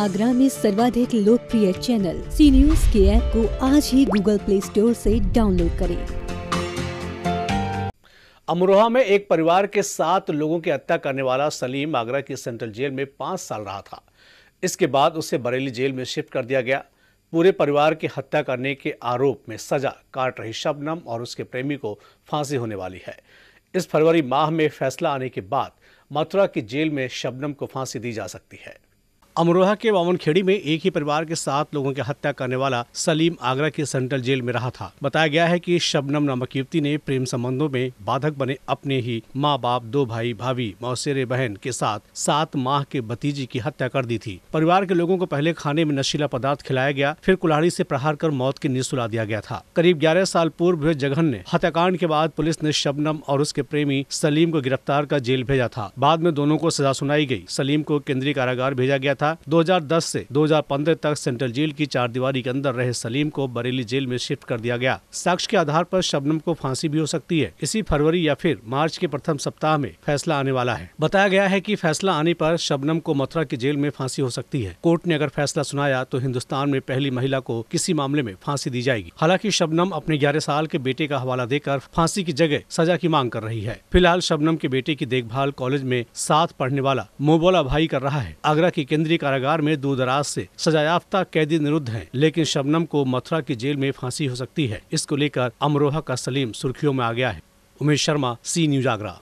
आगरा में सर्वाधिक लोकप्रिय चैनल सी न्यूज के ऐप को आज ही गूगल प्ले स्टोर से डाउनलोड करें अमरोहा में एक परिवार के सात लोगों की हत्या करने वाला सलीम आगरा की सेंट्रल जेल में पांच साल रहा था इसके बाद उसे बरेली जेल में शिफ्ट कर दिया गया पूरे परिवार की हत्या करने के आरोप में सजा काट रही शबनम और उसके प्रेमी को फांसी होने वाली है इस फरवरी माह में फैसला आने के बाद मथुरा की जेल में शबनम को फांसी दी जा सकती है अमरोहा के वामनखेड़ी में एक ही परिवार के सात लोगों की हत्या करने वाला सलीम आगरा के सेंट्रल जेल में रहा था बताया गया है कि शबनम नामक युवती ने प्रेम संबंधों में बाधक बने अपने ही माँ बाप दो भाई भाभी मौसेरे बहन के साथ सात माह के भतीजी की हत्या कर दी थी परिवार के लोगों को पहले खाने में नशीला पदार्थ खिलाया गया फिर कुल्हाड़ी ऐसी प्रहार कर मौत की नींद सुला दिया गया था करीब ग्यारह साल पूर्व हुए जगहन ने हत्याकांड के बाद पुलिस ने शबनम और उसके प्रेमी सलीम को गिरफ्तार कर जेल भेजा था बाद में दोनों को सजा सुनाई गयी सलीम को केंद्रीय कारागार भेजा गया था 2010 से 2015 तक सेंट्रल जेल की चार दीवारी के अंदर रहे सलीम को बरेली जेल में शिफ्ट कर दिया गया साक्ष्य के आधार पर शबनम को फांसी भी हो सकती है इसी फरवरी या फिर मार्च के प्रथम सप्ताह में फैसला आने वाला है बताया गया है की फैसला आने पर शबनम को मथुरा की जेल में फांसी हो सकती है कोर्ट ने अगर फैसला सुनाया तो हिंदुस्तान में पहली महिला को किसी मामले में फांसी दी जाएगी हालांकि शबनम अपने ग्यारह साल के बेटे का हवाला देकर फांसी की जगह सजा की मांग कर रही है फिलहाल शबनम के बेटे की देखभाल कॉलेज में साथ पढ़ने वाला मोबोला भाई कर रहा है आगरा की केंद्रीय केंद्रीय कारागार में दूरदराज से सजायाफ्ता कैदी निरुद्ध हैं लेकिन शबनम को मथुरा की जेल में फांसी हो सकती है इसको लेकर अमरोहा का सलीम सुर्खियों में आ गया है उमेश शर्मा सी न्यूज आगरा